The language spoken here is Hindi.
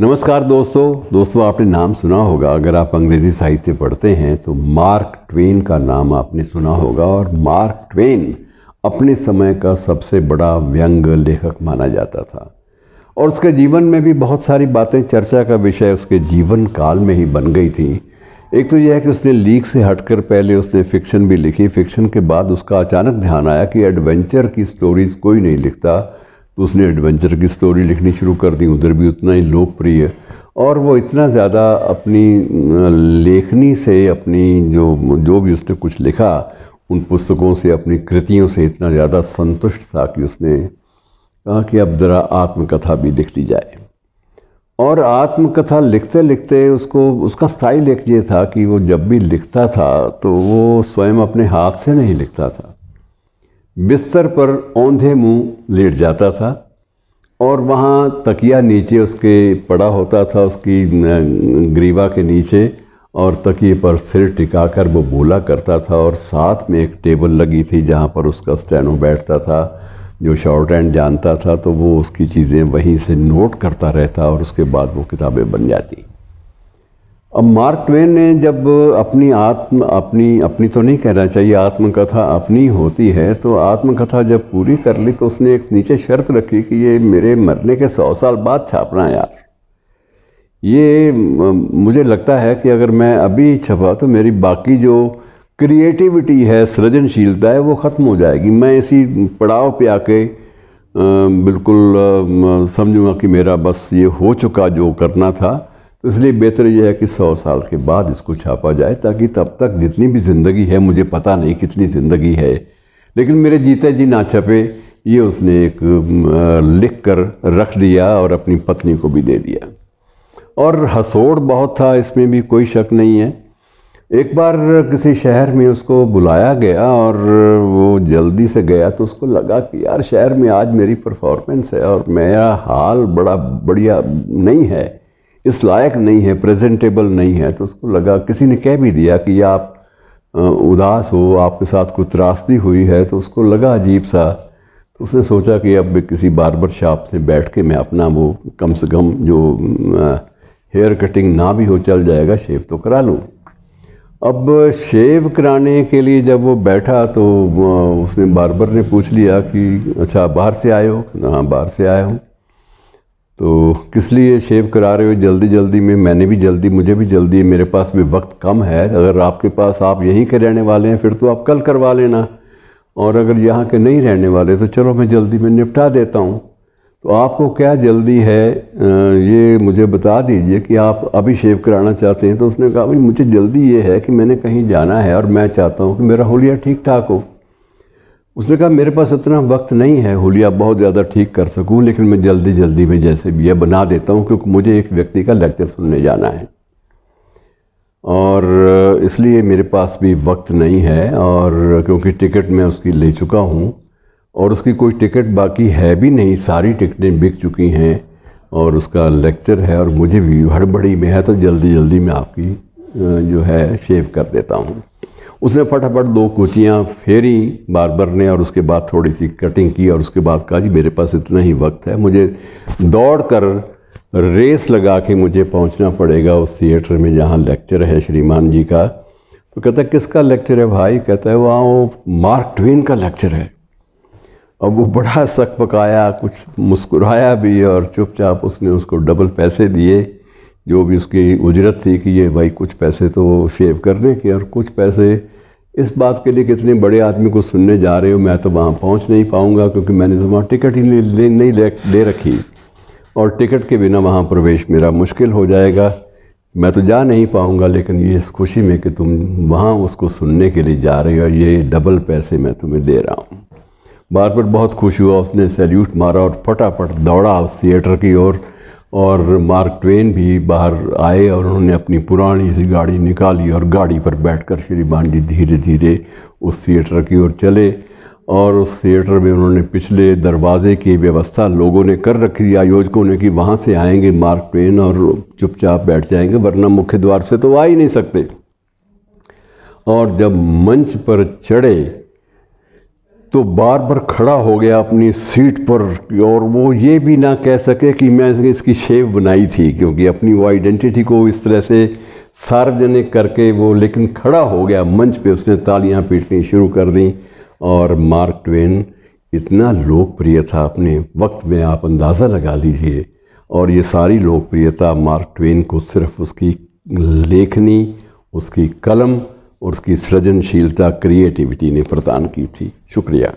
नमस्कार दोस्तों दोस्तों आपने नाम सुना होगा अगर आप अंग्रेज़ी साहित्य पढ़ते हैं तो मार्क ट्वेन का नाम आपने सुना होगा और मार्क ट्वेन अपने समय का सबसे बड़ा व्यंग लेखक माना जाता था और उसके जीवन में भी बहुत सारी बातें चर्चा का विषय उसके जीवन काल में ही बन गई थी एक तो यह है कि उसने लीक से हटकर पहले उसने फ़िक्शन भी लिखी फ़िक्शन के बाद उसका अचानक ध्यान आया कि एडवेंचर की स्टोरीज़ कोई नहीं लिखता तो उसने एडवेंचर की स्टोरी लिखनी शुरू कर दी उधर भी उतना ही लोकप्रिय और वो इतना ज़्यादा अपनी लेखनी से अपनी जो जो भी उसने कुछ लिखा उन पुस्तकों से अपनी कृतियों से इतना ज़्यादा संतुष्ट था कि उसने कहा कि अब ज़रा आत्मकथा भी लिख दी जाए और आत्मकथा लिखते लिखते उसको उसका स्टाइल एक ये था कि वो जब भी लिखता था तो वो स्वयं अपने हाथ से नहीं लिखता था बिस्तर पर औंधे मुंह लेट जाता था और वहाँ तकिया नीचे उसके पड़ा होता था उसकी ग्रीवा के नीचे और तकिए पर सिर टिकाकर वो बोला करता था और साथ में एक टेबल लगी थी जहाँ पर उसका स्टैनो बैठता था जो शॉर्ट हैंड जानता था तो वो उसकी चीज़ें वहीं से नोट करता रहता और उसके बाद वो किताबें बन जाती अब मार्क ट्वेन ने जब अपनी आत्म अपनी अपनी तो नहीं कहना चाहिए आत्मकथा अपनी होती है तो आत्मकथा जब पूरी कर ली तो उसने एक नीचे शर्त रखी कि ये मेरे मरने के सौ साल बाद छापना यार ये मुझे लगता है कि अगर मैं अभी छपा तो मेरी बाकी जो क्रिएटिविटी है सृजनशीलता है वो ख़त्म हो जाएगी मैं इसी पड़ाव पे आके बिल्कुल समझूंगा कि मेरा बस ये हो चुका जो करना था तो इसलिए बेहतर यह है कि सौ साल के बाद इसको छापा जाए ताकि तब तक जितनी भी ज़िंदगी है मुझे पता नहीं कितनी ज़िंदगी है लेकिन मेरे जीता जी ना छपे ये उसने एक लिख कर रख दिया और अपनी पत्नी को भी दे दिया और हसोड़ बहुत था इसमें भी कोई शक नहीं है एक बार किसी शहर में उसको बुलाया गया और वो जल्दी से गया तो उसको लगा कि यार शहर में आज मेरी परफॉर्मेंस है और मेरा हाल बड़ा बढ़िया नहीं है इस लायक नहीं है प्रेजेंटेबल नहीं है तो उसको लगा किसी ने कह भी दिया कि आप उदास हो आपके साथ कोई त्रासदी हुई है तो उसको लगा अजीब सा तो उसने सोचा कि अब किसी बारबर शॉप से बैठ के मैं अपना वो कम से कम जो हेयर कटिंग ना भी हो चल जाएगा शेव तो करा लूँ अब शेव कराने के लिए जब वो बैठा तो उसने बार्बर ने पूछ लिया कि अच्छा बाहर से आए हो हाँ बाहर से आया हूँ तो किस लिए शेव करा रहे हो जल्दी जल्दी में मैंने भी जल्दी मुझे भी जल्दी है मेरे पास भी वक्त कम है अगर आपके पास आप यहीं के रहने वाले हैं फिर तो आप कल करवा लेना और अगर यहाँ के नहीं रहने वाले तो चलो मैं जल्दी में निपटा देता हूँ तो आपको क्या जल्दी है ये मुझे बता दीजिए कि आप अभी शेव कराना चाहते हैं तो उसने कहा भाई मुझे जल्दी ये है कि मैंने कहीं जाना है और मैं चाहता हूँ कि मेरा होलिया ठीक ठाक हो उसने कहा मेरे पास इतना वक्त नहीं है होलिया बहुत ज़्यादा ठीक कर सकूं लेकिन मैं जल्दी जल्दी में जैसे भी है बना देता हूं क्योंकि मुझे एक व्यक्ति का लेक्चर सुनने जाना है और इसलिए मेरे पास भी वक्त नहीं है और क्योंकि टिकट मैं उसकी ले चुका हूँ और उसकी कोई टिकट बाकी है भी नहीं सारी टिकटें बिक चुकी हैं और उसका लेक्चर है और मुझे भी हड़बड़ी में है तो जल्दी जल्दी मैं आपकी जो है शेव कर देता हूँ उसने फटाफट दो कोचियाँ फेरी बारबर ने और उसके बाद थोड़ी सी कटिंग की और उसके बाद कहा जी मेरे पास इतना ही वक्त है मुझे दौड़ कर रेस लगा के मुझे पहुंचना पड़ेगा उस थिएटर में जहाँ लेक्चर है श्रीमान जी का तो कहता है किसका लेक्चर है भाई कहता है वहाँ वो मार्क ट्वेन का लेक्चर है अब वो बड़ा सक पकाया कुछ मुस्कुराया भी और चुपचाप उसने उसको डबल पैसे दिए जो भी उसकी उजरत थी कि ये भाई कुछ पैसे तो शेव करने के और कुछ पैसे इस बात के लिए कितने बड़े आदमी को सुनने जा रहे हो मैं तो वहाँ पहुँच नहीं पाऊँगा क्योंकि मैंने तो वहाँ टिकट ही ले, नहीं ले, ले रखी और टिकट के बिना वहाँ प्रवेश मेरा मुश्किल हो जाएगा मैं तो जा नहीं पाऊँगा लेकिन ये इस खुशी में कि तुम वहाँ उसको सुनने के लिए जा रहे हो ये डबल पैसे मैं तुम्हें दे रहा हूँ बार बार बहुत खुश हुआ उसने सैल्यूट मारा और फटाफट दौड़ा उस थिएटर की ओर और मार्क ट्वेन भी बाहर आए और उन्होंने अपनी पुरानी सी गाड़ी निकाली और गाड़ी पर बैठकर श्रीमान जी धीरे धीरे उस थिएटर की ओर चले और उस थिएटर में उन्होंने पिछले दरवाजे की व्यवस्था लोगों ने कर रखी थी आयोजकों ने कि वहाँ से आएंगे मार्क ट्वेन और चुपचाप बैठ जाएंगे वरना मुख्य द्वार से तो आ ही नहीं सकते और जब मंच पर चढ़े तो बार बार खड़ा हो गया अपनी सीट पर और वो ये भी ना कह सके कि मैं इसकी शेव बनाई थी क्योंकि अपनी वो आइडेंटिटी को इस तरह से सार्वजनिक करके वो लेकिन खड़ा हो गया मंच पे उसने तालियां पीटनी शुरू कर दी और मार्क ट्वेन इतना लोकप्रिय था अपने वक्त में आप अंदाज़ा लगा लीजिए और ये सारी लोकप्रियता मार्क ट्वेन को सिर्फ उसकी लेखनी उसकी कलम और उसकी सृजनशीलता क्रिएटिविटी ने प्रदान की थी शुक्रिया